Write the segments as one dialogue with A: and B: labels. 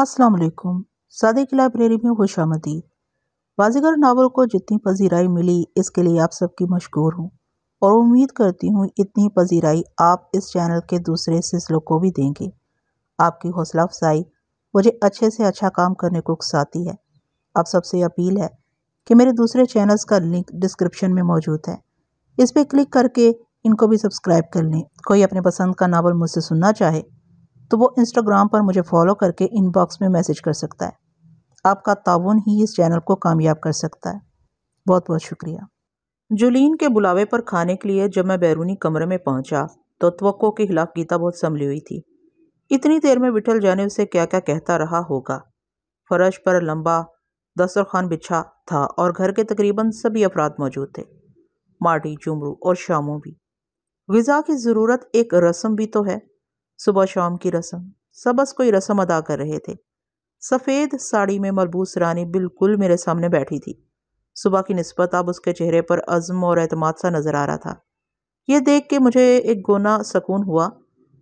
A: असलकुम सादिक लाइब्रेरी में खुश आमदी बाजीगर नावल को जितनी पजीराई मिली इसके लिए आप सबकी मशहूर हूँ और उम्मीद करती हूँ इतनी पजीराई आप इस चैनल के दूसरे सिलसिलों को भी देंगे आपकी हौसला अफजाई मुझे अच्छे से अच्छा काम करने को उकसाती है आप सबसे अपील है कि मेरे दूसरे चैनल्स का लिंक डिस्क्रिप्शन में मौजूद है इस पर क्लिक करके इनको भी सब्सक्राइब कर लें कोई अपने पसंद का नावल मुझसे सुनना चाहे तो वो इंस्टाग्राम पर मुझे फॉलो करके इनबॉक्स में मैसेज कर सकता है आपका ताउन ही इस चैनल को कामयाब कर सकता है बहुत बहुत शुक्रिया जुलीन के बुलावे पर खाने के लिए जब मैं बैरूनी कमरे में पहुंचा तो तवक्को के खिलाफ गीता बहुत संभली हुई थी इतनी देर में विठल जाने उसे क्या क्या कहता रहा होगा फर्श पर लंबा दस्तरखान बिछा था और घर के तकरीबन सभी अफराद मौजूद थे माटी चुमरू और शामू भी गज़ा की ज़रूरत एक रस्म भी तो है सुबह शाम की रस्म सब बस कोई रस्म अदा कर रहे थे सफ़ेद साड़ी में मलबूस रानी बिल्कुल मेरे सामने बैठी थी सुबह की नस्बत अब उसके चेहरे पर अज़म और अतमाद सा नज़र आ रहा था यह देख के मुझे एक गोना सकून हुआ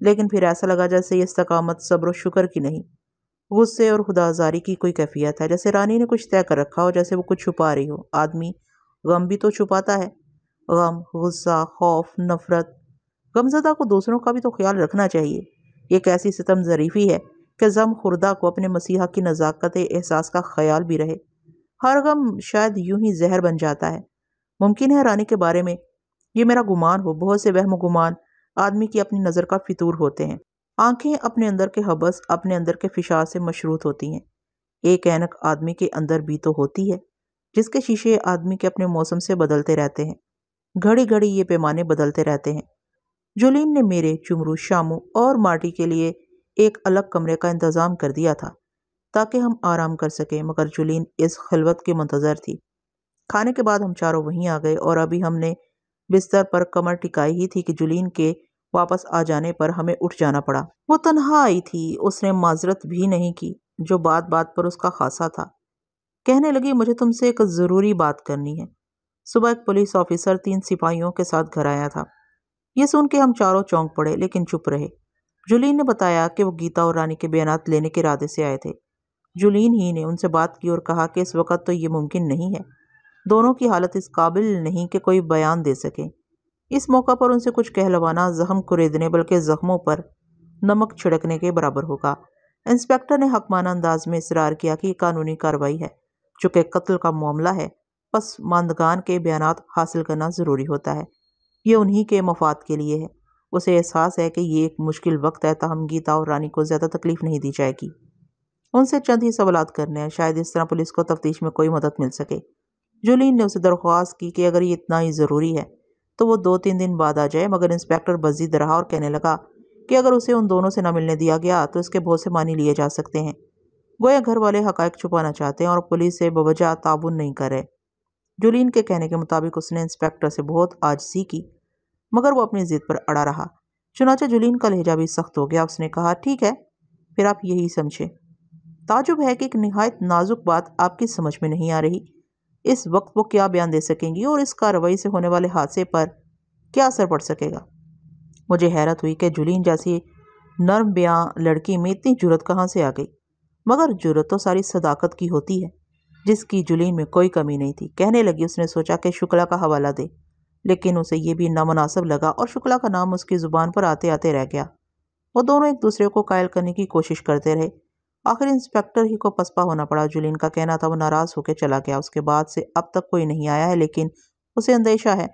A: लेकिन फिर ऐसा लगा जैसे ये सकामत सब्र शुक्र की नहीं गुस्से और खुदाजारी की कोई कैफियत है जैसे रानी ने कुछ तय कर रखा हो जैसे वो कुछ छुपा रही हो आदमी गम भी तो छुपाता है गम गुस्सा खौफ नफ़रत गमजदा को दूसरों का भी तो ख्याल रखना चाहिए एक ऐसी सितम ज़रीफ़ी है कि ज़म खुर्दा को अपने मसीहा की नज़ाकत एहसास का ख्याल भी रहे हर गम शायद यूं ही जहर बन जाता है मुमकिन है रानी के बारे में ये मेरा गुमान हो बहुत से वहम गुमान आदमी की अपनी नज़र का फितूर होते हैं आंखें अपने अंदर के हबस अपने अंदर के फिशा से मशरूत होती हैं एक ऐनक आदमी के अंदर भी तो होती है जिसके शीशे आदमी के अपने मौसम से बदलते रहते हैं घड़ी घड़ी ये पैमाने बदलते रहते हैं जुलीन ने मेरे चुमरू शामू और मार्टी के लिए एक अलग कमरे का इंतज़ाम कर दिया था ताकि हम आराम कर सकें मगर जुलिन इस खलवत के मंतज़र थी खाने के बाद हम चारों वहीं आ गए और अभी हमने बिस्तर पर कमर टिकाई ही थी कि जुलिन के वापस आ जाने पर हमें उठ जाना पड़ा वो तनहा आई थी उसने माजरत भी नहीं की जो बात बात पर उसका खासा था कहने लगी मुझे तुमसे एक ज़रूरी बात करनी है सुबह एक पुलिस ऑफिसर तीन सिपाहियों के साथ घर आया था ये सुन के हम चारों चौंक पड़े लेकिन चुप रहे जुलीन ने बताया कि वो गीता और रानी के बयानात लेने के इरादे से आए थे जुलीन ही ने उनसे बात की और कहा कि इस वक्त तो ये मुमकिन नहीं है दोनों की हालत इस काबिल नहीं कि कोई बयान दे सके इस मौका पर उनसे कुछ कहलवाना जख्म कुरेदने बल्कि जख्मों पर नमक छिड़कने के बराबर होगा इंस्पेक्टर ने हकमाना अंदाज में इसरार किया कि कानूनी कार्रवाई है चूँकि कत्ल का मामला है मंदगान के बयान हासिल करना ज़रूरी होता है ये उन्हीं के मफाद के लिए है उसे एहसास है कि ये एक मुश्किल वक्त है तहम गीता और रानी को ज़्यादा तकलीफ़ नहीं दी जाएगी उनसे चंद ही सवाल करने हैं शायद इस तरह पुलिस को तफ्तीश में कोई मदद मिल सके जुलिन ने उसे दरख्वास्त की कि अगर ये इतना ही ज़रूरी है तो वो दो तीन दिन बाद आ जाए मगर इंस्पेक्टर बजी रहा और कहने लगा कि अगर उसे उन दोनों से ना मिलने दिया गया तो इसके बहुत से मानी लिए जा सकते हैं गोया घर वाले हकायक छुपाना चाहते हैं और पुलिस से बवजह ताबुन नहीं कर रहे जुलिन के कहने के मुताबिक उसने इंस्पेक्टर से बहुत आजसी की मगर वो अपनी ज़िद पर अड़ा रहा चुनाचा जुलिन का लहजा भी सख्त हो गया उसने कहा ठीक है फिर आप यही समझें ताजुब है कि एक नहायत नाजुक बात आपकी समझ में नहीं आ रही इस वक्त वो क्या बयान दे सकेंगी और इस कार्रवाई से होने वाले हादसे पर क्या असर पड़ सकेगा मुझे हैरत हुई कि जुलिन जैसी नर्म बयां लड़की में इतनी जुरत कहाँ से आ गई मगर जुरत तो सारी सदाकत की होती है जिसकी जुलीन में कोई कमी नहीं थी कहने लगी उसने सोचा कि शुक्ला का हवाला दे लेकिन उसे यह भी नामनासब लगा और शुक्ला का नाम उसकी ज़ुबान पर आते आते रह गया वो दोनों एक दूसरे को कायल करने की कोशिश करते रहे आखिर इंस्पेक्टर ही को पसपा होना पड़ा जुलीन का कहना था वो नाराज़ होकर चला गया उसके बाद से अब तक कोई नहीं आया है लेकिन उसे अंदेशा है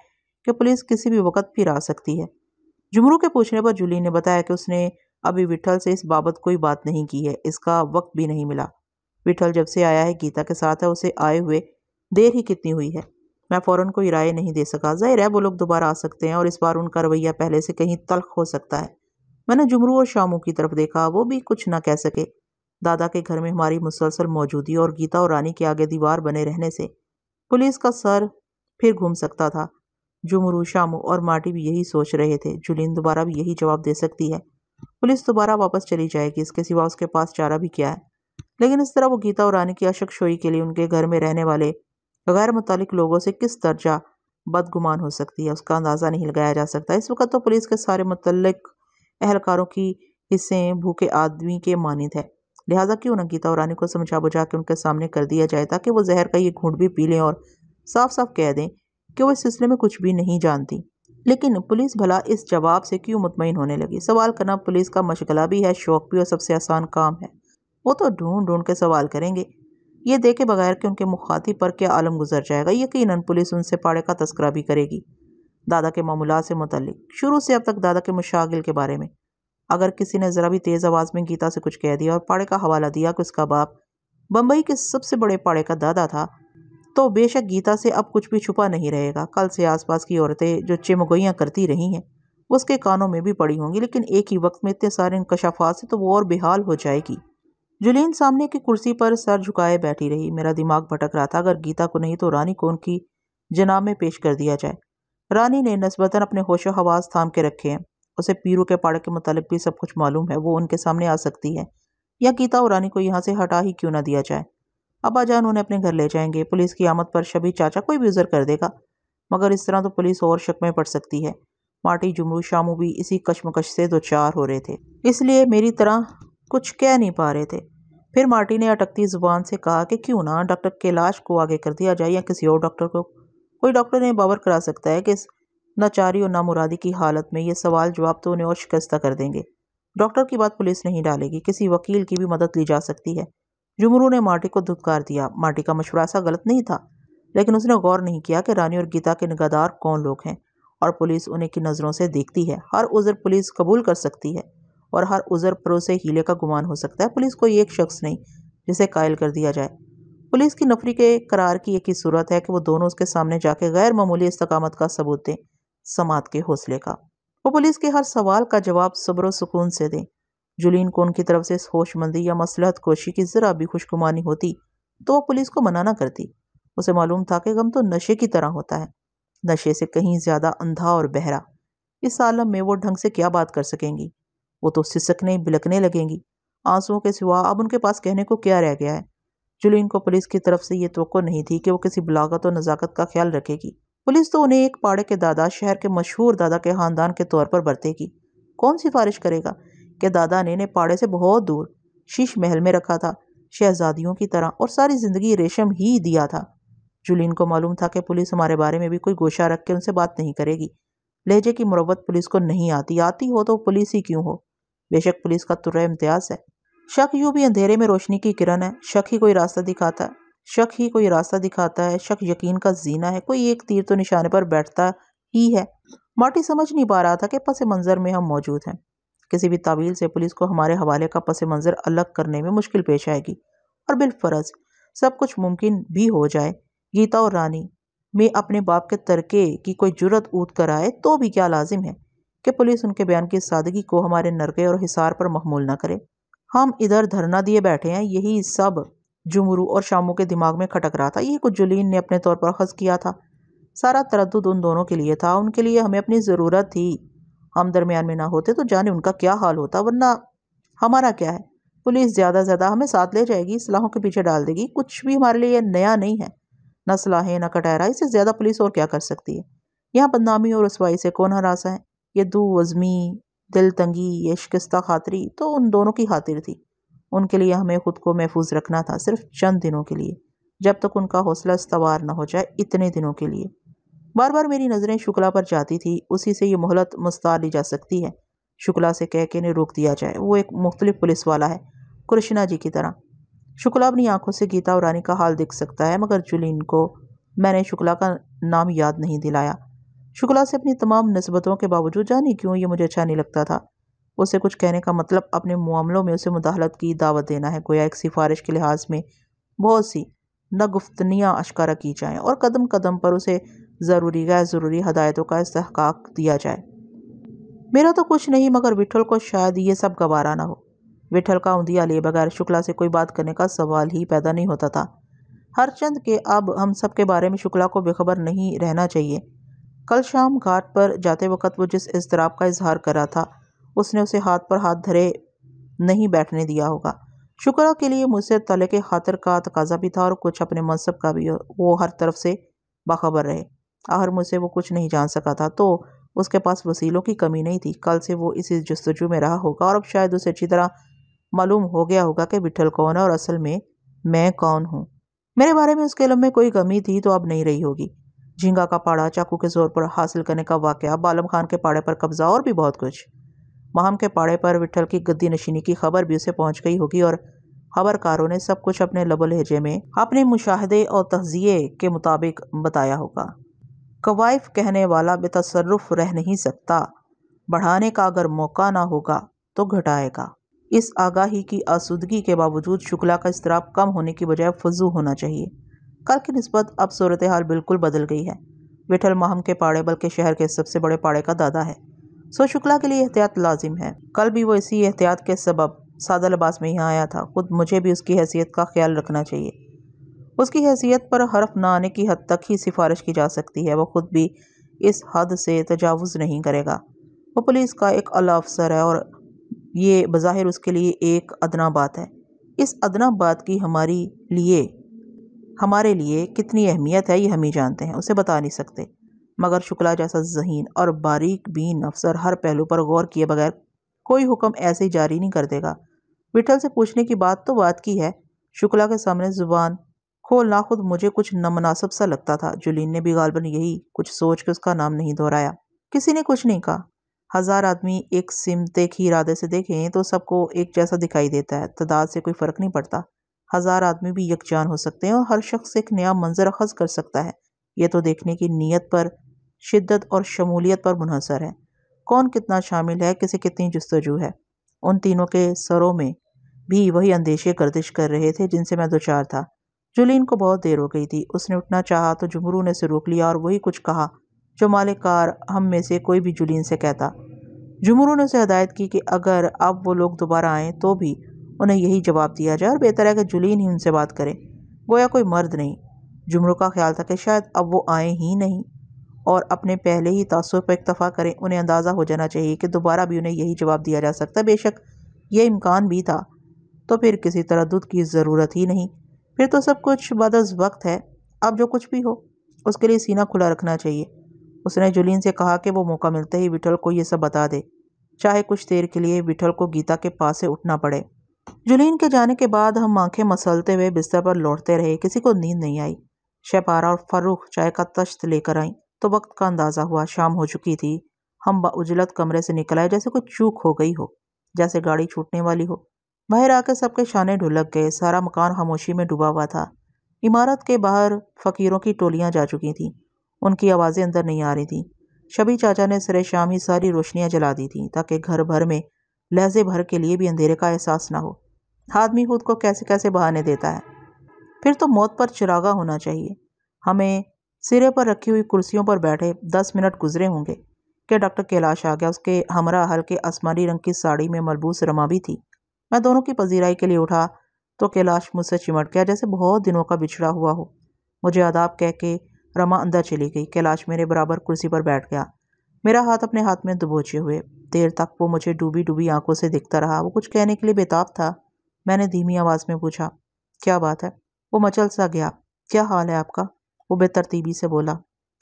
A: कि पुलिस किसी भी वक्त फिर आ सकती है जुमरू के पूछने पर जुलीन ने बताया कि उसने अभी विठल से इस बाबत कोई बात नहीं की है इसका वक्त भी नहीं मिला विठल जब से आया है गीता के साथ है उसे आए हुए देर ही कितनी हुई है मैं फ़ौरन कोई राय नहीं दे सका ज़ाहिर है वो लोग दोबारा आ सकते हैं और इस बार उनका रवैया पहले से कहीं तल्ख हो सकता है मैंने जुमरू और शामू की तरफ देखा वो भी कुछ ना कह सके दादा के घर में हमारी मुसलसल मौजूदगी और गीता और रानी के आगे दीवार बने रहने से पुलिस का सर फिर घूम सकता था जुमरू शामू और माटी भी यही सोच रहे थे जुलिन दोबारा भी यही जवाब दे सकती है पुलिस दोबारा वापस चली जाएगी इसके सिवा उसके पास चारा भी क्या है लेकिन इस तरह वो गीता और रानी की शोई के लिए उनके घर में रहने वाले गैर मुतलिक लोगों से किस दर्जा बदगुमान हो सकती है उसका अंदाज़ा नहीं लगाया जा सकता इस वक्त तो पुलिस के सारे मुतलक अहलकारों की हिस्से भूखे आदमी के मानद है लिहाजा क्यों ना गीता और रानी को समझा बुझा के उनके सामने कर दिया जाए ताकि वो जहर का ये घूंट भी पी लें और साफ साफ कह दें कि वो इस सिलसिले में कुछ भी नहीं जानती लेकिन पुलिस भला इस जवाब से क्यों मुतमिन होने लगी सवाल करना पुलिस का मशगला भी है शौक भी और सबसे आसान काम है वो तो ढूंढ ढूंढ के सवाल करेंगे ये देखे बगैर कि उनके मुखातिब पर क्या आलम गुजर जाएगा यकीनन पुलिस उनसे पाड़े का तस्करा भी करेगी दादा के मामूला से मतलब शुरू से अब तक दादा के मुशागिल के बारे में अगर किसी ने ज़रा भी तेज़ आवाज़ में गीता से कुछ कह दिया और पाड़े का हवाला दिया कि उसका बाप बम्बई के सबसे बड़े पाड़े का दादा था तो बेशक गीता से अब कुछ भी छुपा नहीं रहेगा कल से आसपास की औरतें जो चिमगोइयाँ करती रही हैं उसके कानों में भी पड़ी होंगी लेकिन एक ही वक्त में इतने सारे इनकशाफात से तो वो और बेहाल हो जाएगी जुलीन सामने की कुर्सी पर सर झुकाए बैठी रही मेरा दिमाग भटक रहा था अगर गीता को नहीं तो रानी को उनकी जनाब में पेश कर दिया जाए रानी ने नस्बता अपने होश हवास थाम के रखे हैं उसे पीरू के पाड़े के मुतालिक भी सब कुछ मालूम है वो उनके सामने आ सकती है या गीता और रानी को यहाँ से हटा ही क्यों ना दिया जाए अबा जान उन्हें अपने घर ले जाएंगे पुलिस की आमद पर शबी चाचा कोई भी उजर कर देगा मगर इस तरह तो पुलिस और शक में पड़ सकती है माटी जुमरू शामू भी इसी कशमकश से दो चार हो रहे थे इसलिए मेरी तरह कुछ कह नहीं पा रहे थे फिर मार्टी ने अटकती ज़ुबान से कहा कि क्यों ना डॉक्टर कैलाश को आगे कर दिया जाए या किसी और डॉक्टर को कोई डॉक्टर ने बावर करा सकता है कि इस नाचारी और नामुरादी की हालत में ये सवाल जवाब तो उन्हें और शिकस्ता कर देंगे डॉक्टर की बात पुलिस नहीं डालेगी किसी वकील की भी मदद ली जा सकती है जुमरू ने मार्टी को धुतकार दिया मार्टी का मशवरा सा गलत नहीं था लेकिन उसने गौर नहीं किया कि रानी और गीता के निगादार कौन लोग हैं और पुलिस उन्हें की नज़रों से देखती है हर उज़र पुलिस कबूल कर सकती है और हर उज़र परो से हीले का गुमान हो सकता है पुलिस कोई एक शख्स नहीं जिसे कायल कर दिया जाए पुलिस की नफरी के करार की एक ही सूरत है कि वो दोनों उसके सामने जाके गैर मामूली इस्तकामत का सबूत दें समात के हौसले का वो पुलिस के हर सवाल का जवाब सब्र सुकून से दें जुलीन को उनकी तरफ से होशमंदी या मसलहत कोशी की ज़रा भी खुशगुमानी होती तो वह पुलिस को मनाना करती उसे मालूम था कि गम तो नशे की तरह होता है नशे से कहीं ज़्यादा अंधा और बहरा इस आलम में वो ढंग से क्या बात कर सकेंगी वो तो सिसकने बिलकने लगेंगी आंसुओं के सिवा अब उनके पास कहने को क्या रह गया है जुलिन को पुलिस की तरफ से ये तो नहीं थी कि वो किसी बलागत और नज़ाकत का ख्याल रखेगी पुलिस तो उन्हें एक पाड़े के दादा शहर के मशहूर दादा के ख़ानदान के तौर पर बरतेगी कौन सिफारिश करेगा कि दादा ने इन्हें पाड़े से बहुत दूर शीश महल में रखा था शहजादियों की तरह और सारी ज़िंदगी रेशम ही दिया था जुलिन को मालूम था कि पुलिस हमारे बारे में भी कोई गोशा रख के उनसे बात नहीं करेगी लहजे की मुरबत पुलिस को नहीं आती आती हो तो पुलिस ही क्यों हो बेशक पुलिस का तुर्र इम्तियाज है शक यूँ भी अंधेरे में रोशनी की किरण है शक ही कोई रास्ता दिखाता है शक ही कोई रास्ता दिखाता है शक यकीन का जीना है कोई एक तीर तो निशाने पर बैठता ही है मार्टी समझ नहीं पा रहा था कि पस मंज़र में हम मौजूद हैं किसी भी तावील से पुलिस को हमारे हवाले का पस मंज़र अलग करने में मुश्किल पेश आएगी और बिलफरज सब कुछ मुमकिन भी हो जाए गीता और रानी में अपने बाप के तरके की कोई जुरत ऊद कर आए तो भी क्या लाजिम है कि पुलिस उनके बयान की सादगी को हमारे नरके और हिसार पर महमूल न करे हम इधर धरना दिए बैठे हैं यही सब जुमरू और शामों के दिमाग में खटक रहा था ये कुछ जुलीन ने अपने तौर पर खज किया था सारा तरद उन दोनों के लिए था उनके लिए हमें अपनी ज़रूरत थी हम दरमियान में ना होते तो जाने उनका क्या हाल होता वरना हमारा क्या है पुलिस ज़्यादा से ज़्यादा हमें साथ ले जाएगी सलाहों के पीछे डाल देगी कुछ भी हमारे लिए नया नहीं है ना सलाहें ना कटहरा इससे ज़्यादा पुलिस और क्या कर सकती है यहाँ बदनामी और रसवाई से कौन हरासा है ये दो अज़मी दिल तंगी ये शिकस्ता खातरी तो उन दोनों की खातिर थी उनके लिए हमें ख़ुद को महफूज रखना था सिर्फ चंद दिनों के लिए जब तक उनका हौसला इस्तवार न हो जाए इतने दिनों के लिए बार बार मेरी नज़रें शुक्ला पर जाती थी उसी से ये मोहलत मुस्तार ली जा सकती है शुक्ला से कह के इन्हें रोक दिया जाए वो एक मुख्तलिफ पुलिस वाला है कृष्णा जी की तरह शुक्ला अपनी आंखों से गीता और रानी का हाल देख सकता है मगर जुलिन को मैंने शुक्ला का नाम याद नहीं दिलाया शुक्ला से अपनी तमाम नस्बतों के बावजूद जाने क्यों ये मुझे अच्छा नहीं लगता था उसे कुछ कहने का मतलब अपने मामलों में उसे मुदाहलत की दावत देना है गोया एक सिफारिश के लिहाज में बहुत सी नगफ्तनियाँ अशकारा की जाएँ और कदम कदम पर उसे ज़रूरी गैर ज़रूरी हदायतों का इसहकाक दिया जाए मेरा तो कुछ नहीं मगर विठल को शायद ये सब गवारा ना हो विठल का उंधिया लिए बगैर शुक्ला से कोई बात करने का सवाल ही पैदा नहीं होता था हर चंद के अब हम सब के बारे में शुक्ला को बेखबर नहीं रहना चाहिए कल शाम घाट पर जाते वक्त वो जिस इसतराब का इजहार कर रहा था उसने उसे हाथ पर हाथ धरे नहीं बैठने दिया होगा शुक्रा के लिए मुझसे तले के खातर का तकाजा भी था और कुछ अपने मनसब का भी वो हर तरफ से बाखबर रहे आहर मुझसे वो कुछ नहीं जान सका था तो उसके पास वसीलों की कमी नहीं थी कल से वो इसी जस्तजू में रहा होगा और अब शायद उसे अच्छी तरह मालूम हो गया होगा कि बिठल कौन है और असल में मैं कौन हूँ मेरे बारे में उसके लम्बे कोई कमी थी तो अब नहीं रही होगी झींगा का पाड़ा चाकू के ज़ोर पर हासिल करने का वाक़ बालम खान के पाड़े पर कब्ज़ा और भी बहुत कुछ माहम के पाड़े पर विठल की गद्दी नशीनी की खबर भी उसे पहुंच गई होगी और खबरकारों ने सब कुछ अपने लबो लहजे में अपने मुशाहदे और तजिए के मुताबिक बताया होगा कवायफ कहने वाला बेतसरफ रह नहीं सकता बढ़ाने का अगर मौका ना होगा तो घटाएगा इस आगाही की आसूदगी के बावजूद शुक्ला का इसतराब कम होने की बजाय फजू होना चाहिए कल की नस्बत अब सूरत हाल बिल्कुल बदल गई है विठल माहम के पाड़े बल्कि शहर के सबसे बड़े पाड़े का दादा है सो शुक्ला के लिए एहतियात लाजिम है कल भी वो इसी एहतियात के सबब सादा लिबास में यहाँ आया था खुद मुझे भी उसकी हैसियत का ख्याल रखना चाहिए उसकी हैसियत पर हरफ न आने की हद तक ही सिफारिश की जा सकती है वह खुद भी इस हद से तजावज़ नहीं करेगा वो पुलिस का एक अला अफसर है और ये बज़ाहिर उसके लिए एक अदना बात है इस अदना बात की हमारी लिए हमारे लिए कितनी अहमियत है ये हम ही जानते हैं उसे बता नहीं सकते मगर शुक्ला जैसा जहीन और बारीक बीन अफसर हर पहलू पर गौर किए बगैर कोई हुक्म ऐसे ही जारी नहीं कर देगा विठल से पूछने की बात तो बात की है शुक्ला के सामने जुबान खोलना खुद मुझे कुछ नमनासब सा लगता था जुलीन ने भी गालबन यही कुछ सोच के उसका नाम नहीं दोहराया किसी ने कुछ नहीं कहा हज़ार आदमी एक सिम एक ही इरादे से देखें तो सबको एक जैसा दिखाई देता है तदाद से कोई फ़र्क नहीं पड़ता हज़ार आदमी भी यकजान हो सकते हैं और हर शख्स एक नया मंजर अखज़ कर सकता है यह तो देखने की नीयत पर शिद्दत और शमूलियत पर मुनहसर है कौन कितना शामिल है किसे कितनी जस्तजू है उन तीनों के सरों में भी वही अंदेशे गर्दिश कर रहे थे जिनसे मैं दो चार था जुलीन को बहुत देर हो गई थी उसने उठना चाहा तो जुमरू ने उसे रोक लिया और वही कुछ कहा जो मालिकार हम में से कोई भी जुलीन से कहता जुमरू ने उसे हदायत की कि अगर अब वो लोग दोबारा आएँ तो भी उन्हें यही जवाब दिया जाए और बेहतर है कि जुलीन ही उनसे बात करें गोया कोई मर्द नहीं जुमरों का ख्याल था कि शायद अब वो आए ही नहीं और अपने पहले ही तासर पर इतफ़ा करें उन्हें अंदाज़ा हो जाना चाहिए कि दोबारा भी उन्हें यही जवाब दिया जा सकता बेशक यह इम्कान भी था तो फिर किसी तरद की ज़रूरत ही नहीं फिर तो सब कुछ बदस वक्त है अब जो कुछ भी हो उसके लिए सीना खुला रखना चाहिए उसने जुलीन से कहा कि वो मौका मिलते ही विठल को ये सब बता दे चाहे कुछ देर के लिए विठल को गीता के पास से उठना पड़े जुलीन के जाने के बाद हम आंखें मसलते हुए बिस्तर पर लौटते रहे किसी को नींद नहीं आई शहपारा और फरुख चाय का तश्त लेकर आईं तो वक्त का अंदाज़ा हुआ शाम हो चुकी थी हम उजलत कमरे से निकल आए जैसे कोई चूक हो गई हो जैसे गाड़ी छूटने वाली हो बाहर आकर सबके शाने ढुलक गए सारा मकान खामोशी में डूबा हुआ था इमारत के बाहर फ़कीरों की टोलियाँ जा चुकी थीं उनकी आवाज़ें अंदर नहीं आ रही थीं शबी चाचा ने सरे शाम ही सारी रोशनियाँ जला दी थीं ताकि घर भर में लहजे भर के लिए भी अंधेरे का एहसास ना हो आदमी खुद को कैसे कैसे बहाने देता है फिर तो मौत पर चिरागा होना चाहिए हमें सिरे पर रखी हुई कुर्सियों पर बैठे दस मिनट गुजरे होंगे कि डॉक्टर कैलाश आ गया उसके हमरा हल्के आसमानी रंग की साड़ी में मलबूस रमा भी थी मैं दोनों की पजीराई के लिए उठा तो कैलाश मुझसे चिमट गया जैसे बहुत दिनों का बिछड़ा हुआ हो मुझे आदाब कह के रमा अंदर चली गई कैलाश मेरे बराबर कुर्सी पर बैठ गया मेरा हाथ अपने हाथ में दबोचे हुए देर तक वो मुझे डूबी डूबी आंखों से देखता रहा वो कुछ कहने के लिए बेताब था मैंने धीमी आवाज़ में पूछा क्या बात है वो मचल सा गया क्या हाल है आपका वो बेतरतीबी से बोला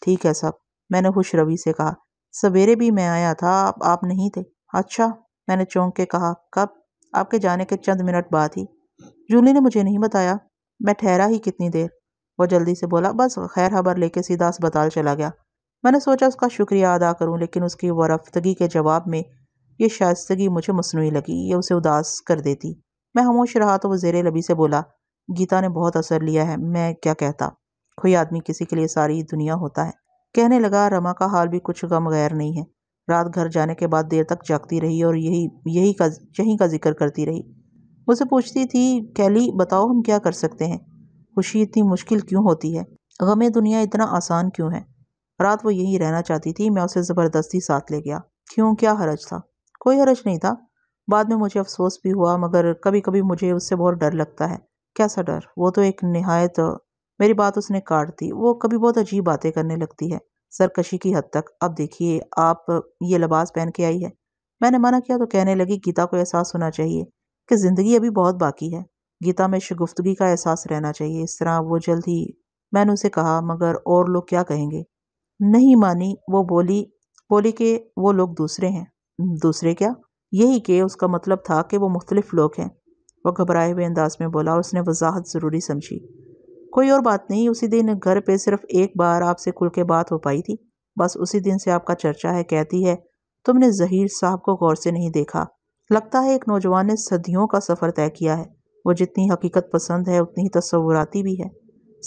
A: ठीक है सब मैंने खुश रवि से कहा सवेरे भी मैं आया था आप, आप नहीं थे अच्छा मैंने चौंक के कहा कब आपके जाने के चंद मिनट बाद ही जूली ने मुझे नहीं बताया मैं ठहरा ही कितनी देर वो जल्दी से बोला बस खैर खबर लेके सीधा अस्पताल चला गया मैंने सोचा उसका शुक्रिया अदा करूं लेकिन उसकी वरफ्तगी के जवाब में ये शायस्तगी मुझे मसनू लगी ये उसे उदास कर देती मैं खामोश रहा तो वह जेर लबी से बोला गीता ने बहुत असर लिया है मैं क्या कहता कोई आदमी किसी के लिए सारी दुनिया होता है कहने लगा रमा का हाल भी कुछ गम गैर नहीं है रात घर जाने के बाद देर तक जागती रही और यही यही का यहीं का जिक्र करती रही उसे पूछती थी कैली बताओ हम क्या कर सकते हैं खुशी इतनी मुश्किल क्यों होती है गम दुनिया इतना आसान क्यों है रात वो यहीं रहना चाहती थी मैं उसे ज़बरदस्ती साथ ले गया क्यों क्या हरज था कोई हरज नहीं था बाद में मुझे अफसोस भी हुआ मगर कभी कभी मुझे उससे बहुत डर लगता है कैसा डर वो तो एक नहायत मेरी बात उसने काट दी वो कभी बहुत अजीब बातें करने लगती है सरकशी की हद तक अब देखिए आप ये लबास पहन के आई है मैंने मना किया तो कहने लगी गीता को एहसास होना चाहिए कि ज़िंदगी अभी बहुत बाकी है गीता में शगुफ्तगी का एहसास रहना चाहिए इस तरह वो जल्द ही मैंने उसे कहा मगर और लोग क्या कहेंगे नहीं मानी वो बोली बोली कि वो लोग दूसरे हैं दूसरे क्या यही कि उसका मतलब था कि वो मुख्तलिफ लोग हैं वह घबराए हुए अंदाज में बोला और उसने वजाहत ज़रूरी समझी कोई और बात नहीं उसी दिन घर पे सिर्फ एक बार आपसे खुल के बात हो पाई थी बस उसी दिन से आपका चर्चा है कहती है तुमने जहीर साहब को गौर से नहीं देखा लगता है एक नौजवान ने सदियों का सफ़र तय किया है वो जितनी हकीकत पसंद है उतनी ही तस्वुराती भी है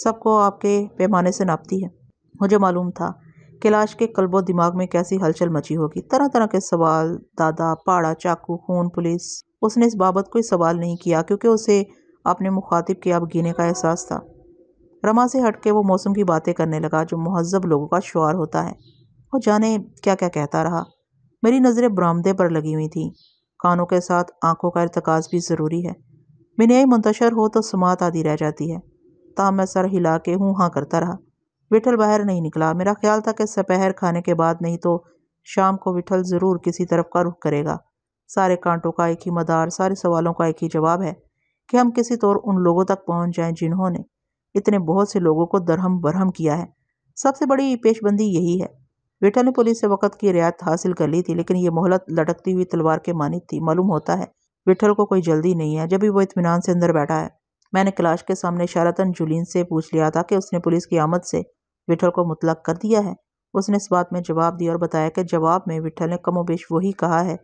A: सबको आपके पैमाने से नापती है मुझे मालूम था कैलाश के कल्बो दिमाग में कैसी हलचल मची होगी तरह तरह के सवाल दादा पाड़ा चाकू खून पुलिस उसने इस बाबत कोई सवाल नहीं किया क्योंकि उसे अपने मुखातिब के अब गीने का एहसास था रमा से हट के वो मौसम की बातें करने लगा जो महजब लोगों का शुआर होता है और जाने क्या क्या कहता रहा मेरी नज़रें बरामदे पर लगी हुई थी कानों के साथ आंखों का इरतकाज भी ज़रूरी है बिना मुंतशर हो तो समात आदि रह जाती है ताम मैं सर हिला के हूँ हाँ करता रहा विठल बाहर नहीं निकला मेरा ख्याल था कि सपहर खाने के बाद नहीं तो शाम को विठल ज़रूर किसी तरफ का रुख करेगा सारे कांटों का एक ही मदार सारे सवालों का एक ही जवाब है कि हम किसी तौर उन लोगों तक पहुंच जाएं जिन्होंने इतने बहुत से लोगों को दरहम बरहम किया है सबसे बड़ी पेशबंदी यही है विठल ने पुलिस से वक़्त की रियायत हासिल कर ली थी लेकिन ये मोहलत लटकती हुई तलवार के मानित थी मालूम होता है विठल को कोई जल्दी नहीं है जब भी वो इतमान से अंदर बैठा है मैंने कैलाश के सामने शारतन जुलीन से पूछ लिया था कि उसने पुलिस की आमद से विठल को मुतलक कर दिया है उसने इस बात में जवाब दिया और बताया कि जवाब में विठल ने कमो बेश वही कहा है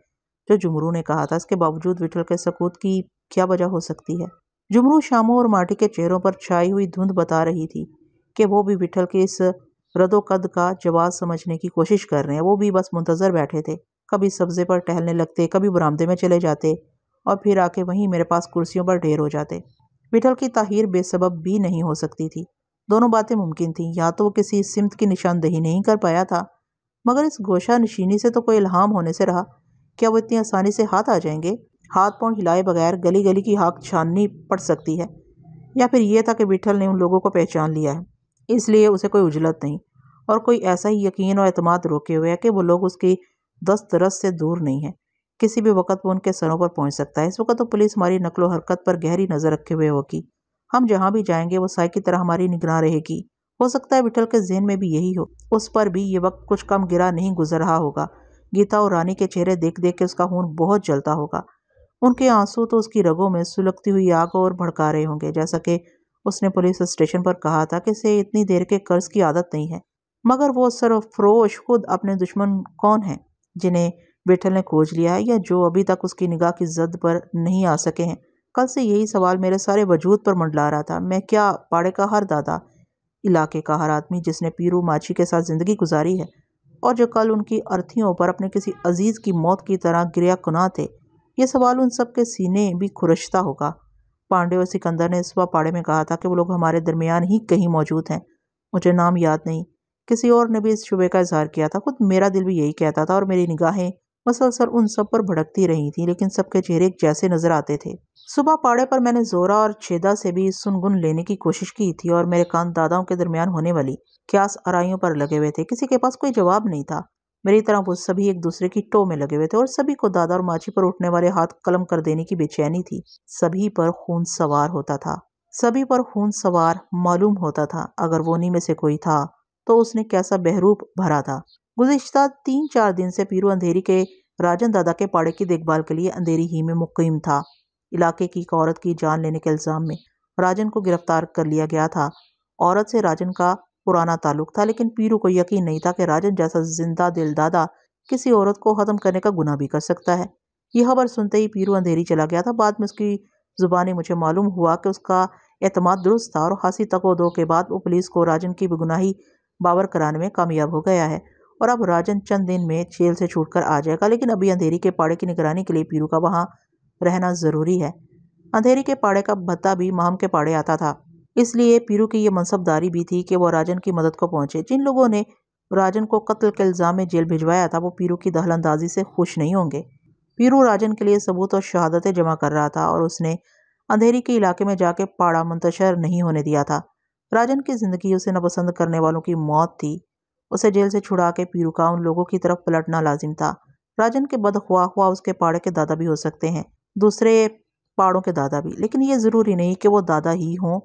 A: जो जुमरू ने कहा था इसके बावजूद विठल के सकूत की क्या वजह हो सकती है जुमरू शामों और माटी के चेहरों पर छाई हुई धुंध बता रही थी कि वो भी विठल के इस रदोकद का जवाब समझने की कोशिश कर रहे हैं वो भी बस मुंतज़र बैठे थे कभी सब्ज़े पर टहलने लगते कभी बरामदे में चले जाते और फिर आके वहीं मेरे पास कुर्सियों पर ढेर हो जाते विठल की ताहिर बेसब भी नहीं हो सकती थी दोनों बातें मुमकिन थीं या तो वो किसी सिमत की निशानदही नहीं कर पाया था मगर इस गोशा नशीनी से तो कोई इल्हाम होने से रहा क्या वो इतनी आसानी से हाथ आ जाएंगे हाथ पाँव हिलाए बगैर गली गली की हाक छाननी पड़ सकती है या फिर यह था कि विठल ने उन लोगों को पहचान लिया है इसलिए उसे कोई उजलत नहीं और कोई ऐसा ही यकीन और अतमाद रोके हुए है कि वो लोग उसकी दस्तरस से दूर नहीं है किसी भी वक्त वो उनके सरों पर पहुंच सकता है इस वक्त तो पुलिस हमारी नकलो हरकत पर गहरी नज़र रखे हुए होगी हम जहाँ भी जाएंगे वो साई की तरह हमारी निगरान रहेगी हो सकता है विठल के जहन में भी यही हो उस पर भी ये वक्त कुछ कम गिरा नहीं गुजर रहा होगा गीता और रानी के चेहरे देख देख के उसका खून बहुत जलता होगा उनके आंसू तो उसकी रगों में सुलगती हुई आग और भड़का रहे होंगे जैसा कि उसने पुलिस स्टेशन पर कहा था कि इसे इतनी देर के कर्ज की आदत नहीं है मगर वो सरफरोश खुद अपने दुश्मन कौन हैं जिन्हें बेठल ने खोज लिया है या जो अभी तक उसकी निगाह की जद पर नहीं आ सके हैं कल से यही सवाल मेरे सारे वजूद पर मंडला रहा था मैं क्या पाड़े का हर दादा इलाके का हर आदमी जिसने पीरू माछी के साथ ज़िंदगी गुजारी है और जो कल उनकी अर्थियों पर अपने किसी अजीज़ की मौत की तरह गिरया कुना थे ये सवाल उन सब के सीने भी खुरशता होगा पांडे और सिकंदर ने इस वह पाड़े में कहा था कि वो लोग हमारे दरमियान ही कहीं मौजूद हैं मुझे नाम याद नहीं किसी और ने भी इस शुबे का इजहार किया था खुद मेरा दिल भी यही कहता था और मेरी निगाहें मसलसल उन सब पर भड़कती रही थी लेकिन सबके चेहरे एक जैसे नजर आते थे सुबह पाड़े पर मैंने जोरा और छेदा से भी सुनगुन लेने की कोशिश की थी और मेरे कान दादाओं के दरमियान होने वाली क्यास आराइयों पर लगे हुए थे किसी के पास कोई जवाब नहीं था मेरी तरह वो सभी एक दूसरे की टो में लगे हुए थे और सभी को दादा और माछी पर उठने वाले हाथ कलम कर देने की बेचैनी थी सभी पर खून सवार होता था सभी पर खून सवार मालूम होता था अगर वो उन्हीं में से कोई था तो उसने कैसा बहरूप भरा था गुजशत तीन चार दिन से पीरू अंधेरी के राजन दादा के पाड़े की देखभाल के लिए अंधेरी ही में मुकम था इलाके की एक औरत की जान लेने के इल्ज़ाम में राजन को गिरफ्तार कर लिया गया था औरत से राजन का पुराना ताल्लुक था लेकिन पीरू को यकीन नहीं था कि राजन जैसा जिंदा दिल दादा किसी औरत को ख़त्म करने का गुना भी कर सकता है यह खबर सुनते ही पीरू अंधेरी चला गया था बाद में उसकी ज़ुबानी मुझे मालूम हुआ कि उसका अतमाद दुरुस्त था और हंसी तको दो के बाद वो पुलिस को राजन की बेगुनाही बावर कराने में कामयाब हो गया है और अब राजन चंद दिन में जेल से छूटकर आ जाएगा लेकिन अभी अंधेरी के पाड़े की निगरानी के लिए पीरू का वहाँ रहना ज़रूरी है अंधेरी के पाड़े का भत्ता भी माहम के पाड़े आता था इसलिए पीरू की ये मनसबदारी भी थी कि वह राजन की मदद को पहुँचे जिन लोगों ने राजन को कत्ल के इल्ज़ाम में जेल भिजवाया था वो पीरू की दहलंदाजी से खुश नहीं होंगे पीरू राजन के लिए सबूत और शहादतें जमा कर रहा था और उसने अंधेरी के इलाके में जाके पाड़ा मुंतशर नहीं होने दिया था राजन की ज़िंदगी उसे नापसंद करने वालों की मौत थी उसे जेल से छुड़ा के पीरू का उन लोगों की तरफ पलटना लाजिम था राजन के बदख्वा हुआ उसके पाड़े के दादा भी हो सकते हैं दूसरे पाड़ों के दादा भी लेकिन ये ज़रूरी नहीं कि वो दादा ही हों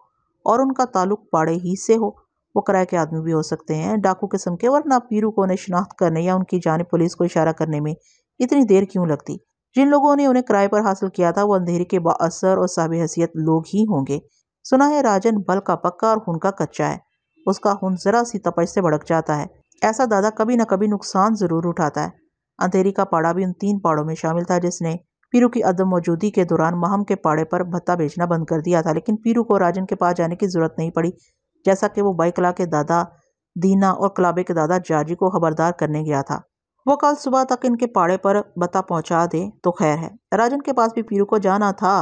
A: और उनका ताल्लुक पाड़े ही से हो वो किराए के आदमी भी हो सकते हैं डाकू किस्म के वरना पीरू को उन्हें शिनाख्त करने या उनकी जानब पुलिस को इशारा करने में इतनी देर क्यों लगती जिन लोगों ने उन्हें किराए पर हासिल किया था वो अंधेरी के बासर और साब हैसियत लोग ही होंगे सुना है राजन बल का पक्का और खून का कच्चा है उसका हुन ज़रा सी तपश से भड़क जाता है ऐसा दादा कभी ना कभी नुकसान ज़रूर उठाता है अंधेरी का पाड़ा भी उन तीन पाड़ों में शामिल था जिसने पीरू की अदम मौजूदगी के दौरान महम के पाड़े पर भत्ता भेजना बंद कर दिया था लेकिन पीरू को राजन के पास जाने की जरूरत नहीं पड़ी जैसा कि वो बाइकला के दादा दीना और कलाबे के दादा जाजी को खबरदार करने गया था वो कल सुबह तक इनके पाड़े पर बता पहुंचा दे तो खैर है राजन के पास भी पीरू को जाना था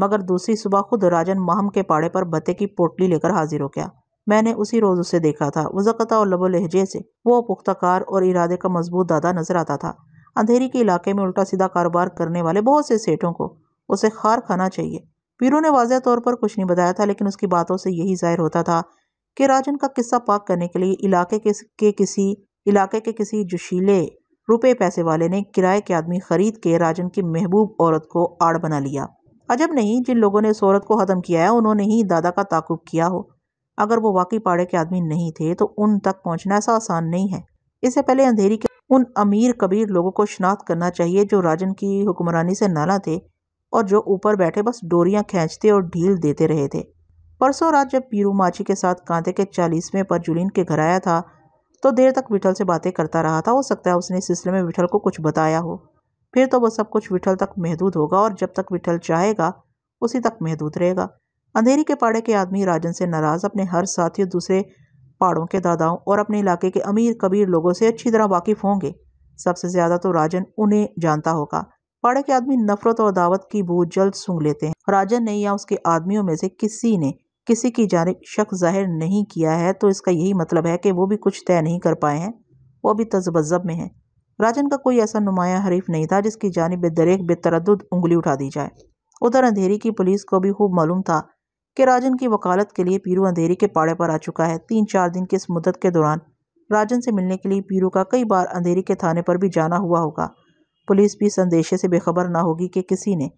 A: मगर दूसरी सुबह खुद राजन महम के पाड़े पर भत्ते की पोटली लेकर हाजिर हो गया मैंने उसी रोज़ उसे देखा था वजकता और लबो लहजे से वो पुख्ताकार और इरादे का मजबूत दादा नजर आता था अंधेरी के इलाके में उल्टा सीधा कारोबार करने वाले बहुत से सेठों को उसे खार खाना चाहिए पीरों ने वाजह तौर पर कुछ नहीं बताया था लेकिन उसकी बातों से यही जाहिर होता था कि राजन का किस्सा पाक करने के लिए इलाके के, के किसी इलाके के किसी जोशीले रुपए पैसे वाले ने किराए के आदमी खरीद के राजन की महबूब औरत को आड़ बना लिया अजब नहीं जिन लोगों ने इस औरत को ख़त्म किया है उन्होंने ही दादा का ताकुब किया हो अगर वो वाकई पाड़े के आदमी नहीं थे तो उन तक पहुंचना ऐसा आसान नहीं है इससे पहले अंधेरी के उन अमीर कबीर लोगों को शनाख्त करना चाहिए जो राजन की हुक्मरानी से नाला थे और जो ऊपर बैठे बस डोरियां खींचते और ढील देते रहे थे परसों रात जब पीरू माछी के साथ कांते के चालीसवें पर जुलीन के घर आया था तो देर तक विठल से बातें करता रहा था हो सकता है उसने इस सिलसिले में विठल को कुछ बताया हो फिर तो वह सब कुछ विठल तक महदूद होगा और जब तक विठल चाहेगा उसी तक महदूद रहेगा अंधेरी के पाड़े के आदमी राजन से नाराज अपने हर साथी और दूसरे पहाड़ों के दादाओं और अपने इलाके के अमीर कबीर लोगों से अच्छी तरह वाकिफ होंगे सबसे ज़्यादा तो राजन उन्हें जानता होगा पाड़े के आदमी नफरत और दावत की बू जल्द सूंघ लेते हैं राजन ने या उसके आदमियों में से किसी ने किसी की जानब शक जाहिर नहीं किया है तो इसका यही मतलब है कि वो भी कुछ तय नहीं कर पाए हैं वो भी तजबजब में है राजन का कोई ऐसा नुमाया हरीफ नहीं था जिसकी जानब दरेक बेतरद उंगली उठा दी जाए उधर अंधेरी की पुलिस को भी खूब मालूम था कि राजन की वकालत के लिए पीरू अंधेरी के पाड़े पर आ चुका है तीन चार दिन की इस मुद्दत के दौरान राजन से मिलने के लिए पीरू का कई बार अंधेरी के थाने पर भी जाना हुआ होगा पुलिस भी संदेशे से बेखबर ना होगी कि किसी ने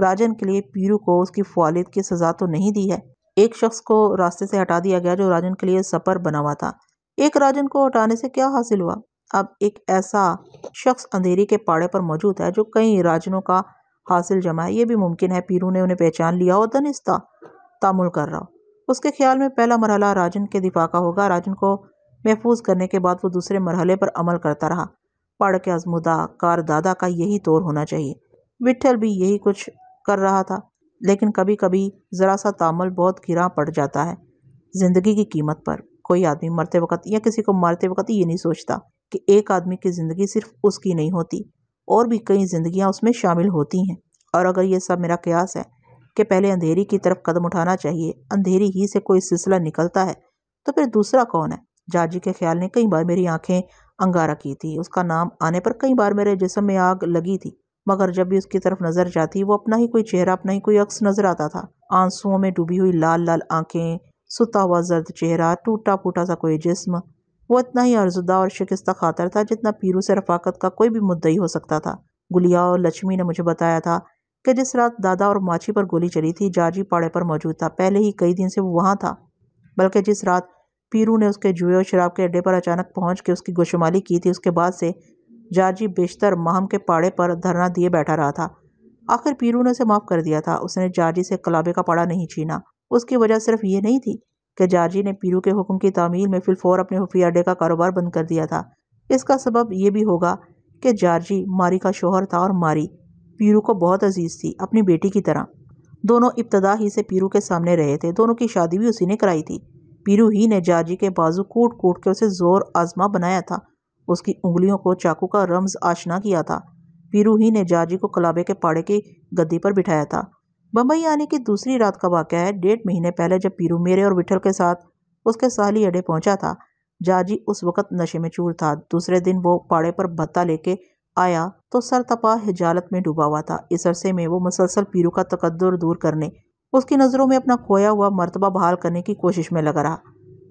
A: राजन के लिए पीरू को उसकी फवालिद की सज़ा तो नहीं दी है एक शख्स को रास्ते से हटा दिया गया जो राजन के लिए सफ़र बना हुआ था एक राजन को हटाने से क्या हासिल हुआ अब एक ऐसा शख्स अंधेरी के पाड़े पर मौजूद है जो कई राजनों का हासिल जमा है ये भी मुमकिन है पीरू ने उन्हें पहचान लिया और दनिस्ता तामुल कर रहा हो उसके ख्याल में पहला मरहला राजन के दिफा का होगा राजन को महफूज करने के बाद वो दूसरे मरहले पर अमल करता रहा पढ़ के आजमुदा कार दादा का यही तौर होना चाहिए विठल भी यही कुछ कर रहा था लेकिन कभी कभी ज़रा सा तामल बहुत घिरा पड़ जाता है ज़िंदगी की कीमत पर कोई आदमी मरते वक्त या किसी को मारते वक्त ये नहीं सोचता कि एक आदमी की ज़िंदगी सिर्फ उसकी नहीं होती और भी कई ज़िंदियाँ उसमें शामिल होती हैं और अगर ये सब मेरा कयास है कि पहले अंधेरी की तरफ कदम उठाना चाहिए अंधेरी ही से कोई सिलसिला निकलता है तो फिर दूसरा कौन है जाजी के ख्याल ने कई बार मेरी आंखें अंगारा की थी उसका नाम आने पर कई बार मेरे जिसम में आग लगी थी मगर जब भी उसकी तरफ नजर जाती वो अपना ही कोई चेहरा अपना ही कोई अक्स नजर आता था आंसुओं में डूबी हुई लाल लाल आंखें सुता हुआ जर्द चेहरा टूटा फूटा सा कोई जिस्म वो इतना ही अर्जुदा और शिकस्ता खातर था जितना पीरू से रफाकत का कोई भी मुद्दई हो सकता था गुलिया और लक्ष्मी ने मुझे बताया था कि जिस रात दादा और माछी पर गोली चली थी जाजी पाड़े पर मौजूद था पहले ही कई दिन से वो वहाँ था बल्कि जिस रात पीरू ने उसके जुए और शराब के अड्डे पर अचानक पहुँच के उसकी गुशुमाली की थी उसके बाद से जाजी बेशतर माहम के पाड़े पर धरना दिए बैठा रहा था आखिर पीरू ने उसे माफ़ कर दिया था उसने जाजी से कलाबे का पाड़ा नहीं छीना उसकी वजह सिर्फ ये नहीं थी कि जाजी ने पीरू के हुक्म की तामील में फिलफौर अपने खुफिया अड्डे का कारोबार बंद कर दिया था इसका सबब यह भी होगा कि जार्जी मारी का शोहर था और मारी पीरू को बहुत अजीज़ थी अपनी बेटी की तरह दोनों इब्तदा ही से पीरू के सामने रहे थे दोनों की शादी भी उसी ने कराई थी पीरू ही ने जाजी के बाजू कूट कूट के उसे ज़ोर आजमा बनाया था उसकी उंगलियों को चाकू का रम्ज आशना किया था पीरू ही ने जाजी को कलाबे के पाड़े की गद्दी पर बिठाया था बम्बई आने की दूसरी रात का वाक़ है डेढ़ महीने पहले जब पीरू मेरे और विठल के साथ उसके साली अड्डे पहुंचा था जार्जी उस वक़्त नशे में चूर था दूसरे दिन वो पाड़े पर भत्ता लेके आया तो सरतपा हिजालत में डूबा हुआ था इस अरसे में वो मुसलसल पीरू का तकदर दूर करने उसकी नज़रों में अपना खोया हुआ मरतबा बहाल करने की कोशिश में लगा रहा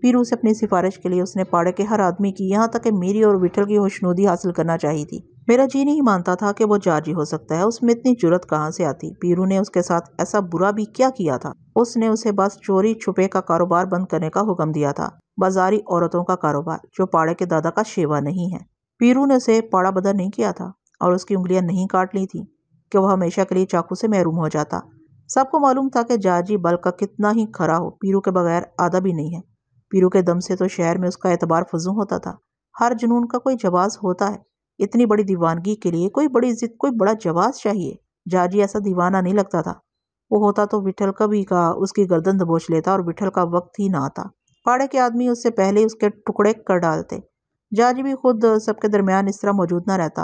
A: पीरू से अपनी सिफारिश के लिए उसने पाड़े के हर आदमी की यहाँ तक कि मेरी और विठल की खुशनुदी हासिल करना चाहिए थी मेरा जी नहीं मानता था कि वो जारजी हो सकता है उसमें इतनी जुरत कहाँ से आती पीरू ने उसके साथ ऐसा बुरा भी क्या किया था उसने उसे बस चोरी छुपे का कारोबार बंद करने का हुक्म दिया था बाजारी औरतों का कारोबार जो पाड़े के दादा का शेवा नहीं है पीरू ने उसे पौड़ा बदर नहीं किया था और उसकी उंगलियां नहीं काट ली थी कि वह हमेशा के लिए चाकू से महरूम हो जाता सबको मालूम था कि जाजी बल का कितना ही खरा हो पीरू के बगैर आधा भी नहीं है पीरू के दम से तो शहर में उसका एतबार फजू होता था हर जुनून का कोई जवाब होता है इतनी बड़ी दीवानगी के लिए कोई बड़ी जिद कोई बड़ा जवाब चाहिए जाजी ऐसा दीवाना नहीं लगता था वो होता तो विठल कभी का उसकी गर्दन दबोच लेता और विठल का वक्त ही ना आता पाड़े के आदमी उससे पहले उसके टुकड़े कर डालते जाज भी खुद सबके दरमियान इस तरह मौजूद ना रहता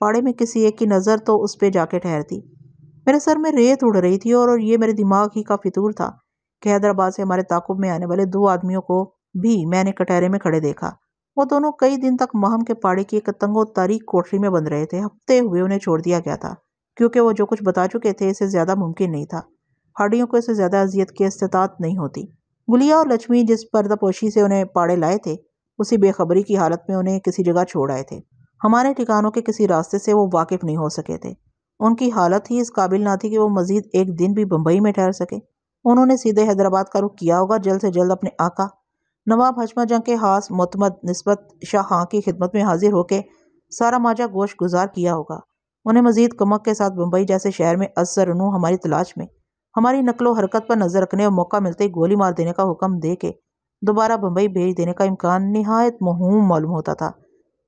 A: पाड़े में किसी एक की नज़र तो उस पर जाके ठहरती मेरे सर में रेत उड़ रही थी और, ये मेरे दिमाग ही का फितूर था कि हैदराबाद से हमारे ताकुब में आने वाले दो आदमियों को भी मैंने कटहरे में खड़े देखा वो दोनों कई दिन तक महम के पाड़े की एक तंगो तारीख कोठरी में बंद रहे थे हफ्ते हुए उन्हें छोड़ दिया गया था क्योंकि वो जो कुछ बता चुके थे इसे ज़्यादा मुमकिन नहीं था हड्डियों को इसे ज़्यादा अजियत की इस्तात नहीं होती गुलिया और लक्ष्मी जिस पर्दापोशी से उन्हें पाड़े लाए थे उसी बेखबरी की हालत में उन्हें किसी जगह छोड़ आए थे हमारे ठिकानों के किसी रास्ते से वो वाकिफ़ नहीं हो सके थे उनकी हालत ही इस काबिल ना थी कि वो मज़ीद एक दिन भी बम्बई में ठहर सके उन्होंने सीधे हैदराबाद का रुख किया होगा जल्द से जल्द अपने आका नवाब हजमा जंग के हास मतमद नस्बत शाह खां की खिदमत में हाजिर होकर सारा माजा गोश गुजार किया होगा उन्हें मजीद कमक के साथ बम्बई जैसे शहर में असर हमारी तलाश में हमारी नकलो हरकत पर नज़र रखने और मौका मिलते ही गोली मार देने का हुक्म दे के दोबारा बम्बई भेज देने का इम्कान नहायत महूम मालूम होता था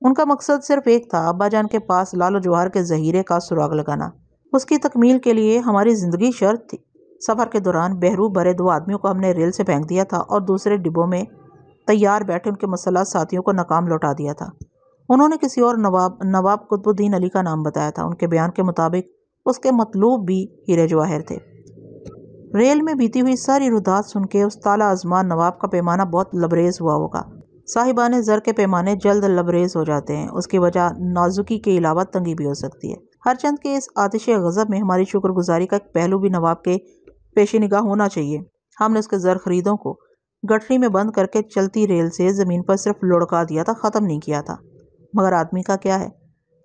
A: उनका मकसद सिर्फ एक था अब्बाजान के पास लाल जवाहर के जहीरे का सुराग लगाना उसकी तकमील के लिए हमारी ज़िंदगी शर्त थी सफ़र के दौरान बहरू भरे दो आदमियों को हमने रेल से फेंक दिया था और दूसरे डिब्बों में तैयार बैठे उनके मसला साथियों को नाकाम लौटा दिया था उन्होंने किसी और नवाब नवाब कुतुबुद्दीन अली का नाम बताया था उनके बयान के मुताबिक उसके मतलूब भी हीरे जवाहर थे रेल में बीती हुई सारी रुदात सुन के उस ताला आजमान नवाब का पैमाना बहुत लबरेज हुआ होगा साहिबान ज़र के पैमाने जल्द लबरेज हो जाते हैं उसकी वजह नाजुकी के अलावा तंगी भी हो सकती है हरचंद के इस आतिश गज़ब में हमारी शुक्रगुजारी का एक पहलू भी नवाब के पेश निगाह होना चाहिए हमने उसके ज़र खरीदों को गठरी में बंद करके चलती रेल से ज़मीन पर सिर्फ लुढ़का दिया था ख़त्म नहीं किया था मगर आदमी का क्या है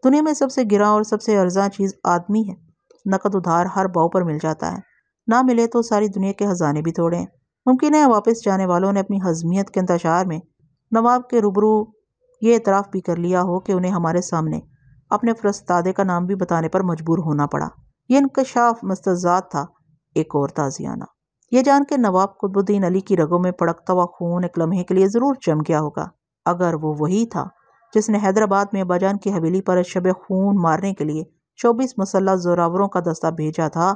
A: दुनिया में सबसे गिरा और सबसे अर्जा चीज़ आदमी है नकद उधार हर भाव पर मिल जाता है ना मिले तो सारी दुनिया के ख़जाने भी तोड़ें मुमकिन है वापस जाने वालों ने अपनी हजमियत के इंतशार में नवाब के रूबरू ये इतराफ़ भी कर लिया हो कि उन्हें हमारे सामने अपने फरस्तादे का नाम भी बताने पर मजबूर होना पड़ा ये इनकशाफ मस्तजात था एक और ताजियाना यह जान के नवाब कुतुबुद्दीन अली की रगों में पड़कता हुआ खून एक लम्हे के लिए ज़रूर जम गया होगा अगर वो वही था जिसने हैदराबाद में अबाजान की हवेली पर शब खून मारने के लिए चौबीस मसल्ला जोरावरों का दस्ता भेजा था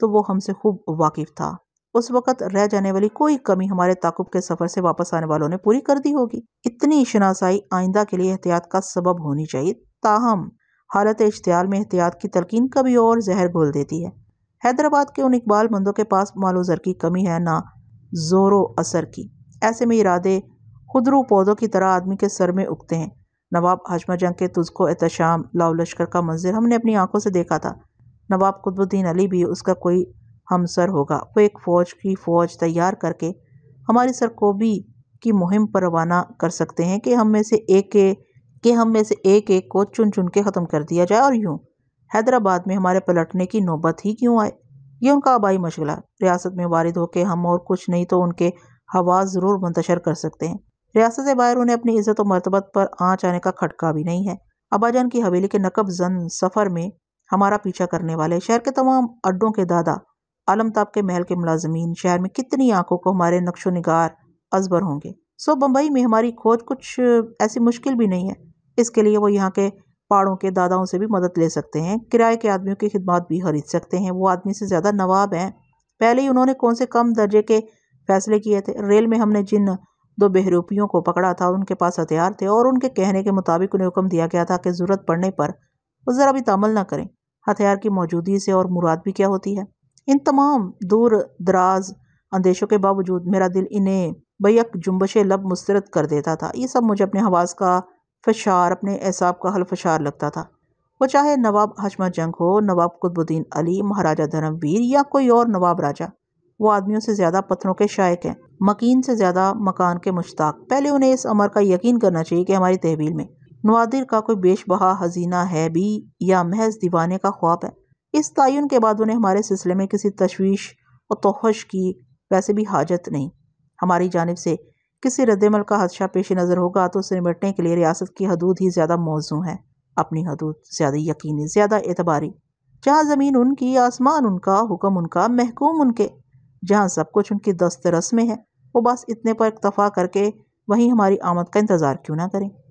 A: तो वो हमसे खूब वाकिफ था उस वक़्त रह जाने वाली कोई कमी हमारे ताकुब के सफ़र से वापस आने वालों ने पूरी कर दी होगी इतनी शनासाई आइंदा के लिए एहतियात का सबब होनी चाहिए ताहम हालत इश्तियाल में एहतियात की तलकिन कभी और जहर घोल देती है हैदराबाद के उन इकबाल मंदों के पास मालो ज़र की कमी है ना व असर की ऐसे में इरादे खुदरू पौधों की तरह आदमी के सर में उगते हैं नवाब हजमा जंग के तुझको एहतशाम लाव लश्कर का मंजिर हमने अपनी आंखों से देखा था नवाब कुतुबुद्दीन अली भी उसका कोई हमसर होगा वो एक फ़ौज की फ़ौज तैयार करके हमारी सरकोबी की मुहिम पर रवाना कर सकते हैं कि हम में से एक एक हम में से एक एक को चुन चुन के ख़त्म कर दिया जाए और यूँ हैदराबाद में हमारे पलटने की नौबत ही क्यों आए ये उनका आबाई मशगला रियासत में वारिद होकर हम और कुछ नहीं तो उनके हवा ज़रूर मुंतशर कर सकते हैं रियासत से बाहर उन्हें अपनी इज़्ज़त और मरतबत पर आँच आने का खटका भी नहीं है अबाजान की हवेली के नकब जन सफ़र में हमारा पीछा करने वाले शहर के तमाम अड्डों के दादा आलमताब के महल के मुलाजमीन शहर में कितनी आंखों को हमारे नक्शो नगार अजबर होंगे सो बम्बई में हमारी खोज कुछ ऐसी मुश्किल भी नहीं है इसके लिए वो यहाँ के पहाड़ों के दादाओं से भी मदद ले सकते हैं किराए के आदमियों की खिदमत भी खरीद सकते हैं वो आदमी से ज़्यादा नवाब हैं पहले ही उन्होंने कौन से कम दर्जे के फैसले किए थे रेल में हमने जिन दो बहरूपियों को पकड़ा था उनके पास हथियार थे और उनके कहने के मुताबिक उन्हें हुक्म दिया गया था कि ज़रूरत पड़ने पर वो ज़रा भी तामल ना करें हथियार की मौजूदगी से और मुराद भी क्या होती है इन तमाम दूर दराज अंदेशों के बावजूद मेरा दिल इन्हें बैक जुम्बश लब मुस्तरद कर देता था ये सब मुझे अपने हवास का फशार अपने एसाब का हलफशार लगता था वो चाहे नवाब हशमा जंग हो नवाब कुतबुद्दीन अली महाराजा धर्मवीर या कोई और नवाब राजा वो आदमियों से ज़्यादा पत्थरों के शायक हैं मकीन से ज़्यादा मकान के मुश्ताक पहले उन्हें इस अमर का यकीन करना चाहिए कि हमारी तहवील में नवादिर का कोई बेशबहा हजीना है भी या महज दीवाने का ख्वाब है इस तयन के बाद उन्हें हमारे सिलसिले में किसी तशवीश और तोहश की वैसे भी हाजत नहीं हमारी जानब से किसी रद्दमल का हदशा पेश नज़र होगा तो उससे निपटने के लिए रियासत की हदूद ही ज़्यादा मौजू है अपनी हदूद ज़्यादा यकीनी ज़्यादा एतबारी जहाँ ज़मीन उनकी आसमान उनका हुक्म उनका महकूम उनके जहाँ सब कुछ उनकी दस्त रस में है वो बस इतने पर इतफ़ा करके वहीं हमारी आमद का इंतज़ार क्यों ना करें